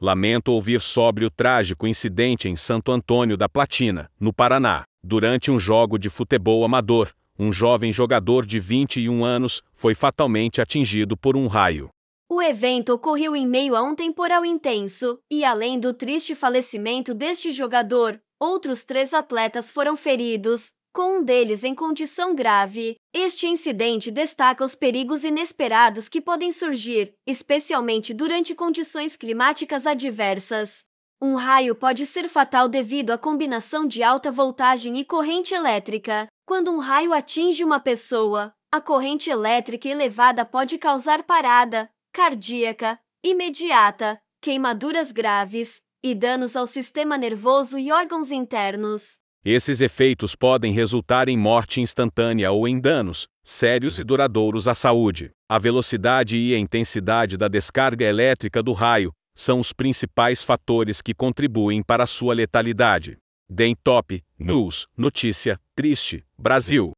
Lamento ouvir sobre o trágico incidente em Santo Antônio da Platina, no Paraná. Durante um jogo de futebol amador, um jovem jogador de 21 anos foi fatalmente atingido por um raio. O evento ocorreu em meio a um temporal intenso, e além do triste falecimento deste jogador, outros três atletas foram feridos, com um deles em condição grave. Este incidente destaca os perigos inesperados que podem surgir, especialmente durante condições climáticas adversas. Um raio pode ser fatal devido à combinação de alta voltagem e corrente elétrica. Quando um raio atinge uma pessoa, a corrente elétrica elevada pode causar parada cardíaca imediata, queimaduras graves e danos ao sistema nervoso e órgãos internos. Esses efeitos podem resultar em morte instantânea ou em danos sérios e duradouros à saúde. A velocidade e a intensidade da descarga elétrica do raio são os principais fatores que contribuem para sua letalidade. DenTop Top News Notícia Triste Brasil